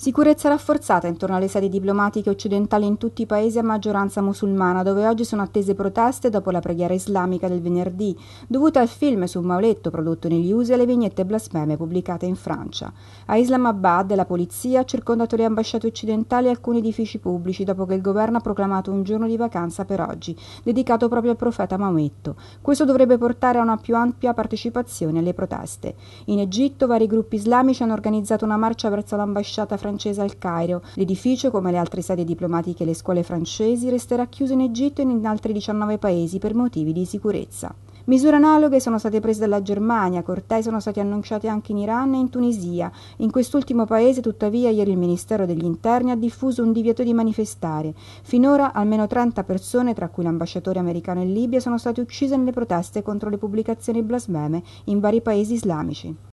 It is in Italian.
Sicurezza rafforzata intorno alle sedi diplomatiche occidentali in tutti i paesi a maggioranza musulmana, dove oggi sono attese proteste dopo la preghiera islamica del venerdì, dovuta al film su Mauletto prodotto negli USA e alle vignette blasfeme pubblicate in Francia. A Islamabad la polizia ha circondato le ambasciate occidentali e alcuni edifici pubblici dopo che il governo ha proclamato un giorno di vacanza per oggi, dedicato proprio al profeta Maometto. Questo dovrebbe portare a una più ampia partecipazione alle proteste. In Egitto vari gruppi islamici hanno organizzato una marcia verso l'ambasciata francese francese al Cairo. L'edificio, come le altre sedi diplomatiche e le scuole francesi, resterà chiuso in Egitto e in altri 19 paesi per motivi di sicurezza. Misure analoghe sono state prese dalla Germania, cortei sono stati annunciati anche in Iran e in Tunisia. In quest'ultimo paese, tuttavia, ieri il Ministero degli Interni ha diffuso un divieto di manifestare. Finora almeno 30 persone, tra cui l'ambasciatore americano in Libia, sono state uccise nelle proteste contro le pubblicazioni blasfeme in vari paesi islamici.